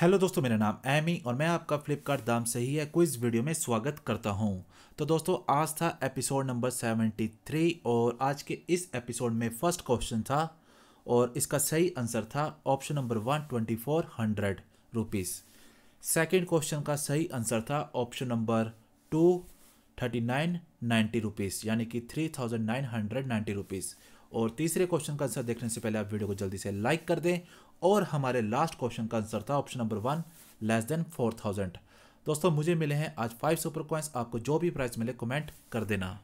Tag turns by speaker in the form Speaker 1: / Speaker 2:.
Speaker 1: hello दोस्तों मेरा नाम एमी और मैं आपका फ्लिपकार्ट दाम से ही है क्विज वीडियो में स्वागत करता हूं तो दोस्तों आज था एपिसोड नंबर 73 और आज के इस एपिसोड में फर्स्ट क्वेश्चन था और इसका सही आंसर था option number one twenty four hundred rupees second question का सही आंसर था option number two thirty nine ninety rupees यानी कि three thousand nine hundred ninety rupees और तीसरे क्वेश्चन का आंसर देखने से पहले आप वीडियो को जल्दी से लाइक कर दें और हमारे लास्ट क्वेश्चन का आंसर था option number one less than four thousand दोस्तों मुझे मिले हैं आज फाइव सुपर क्वाइंस आपको जो भी प्राइस मिले कमेंट कर देना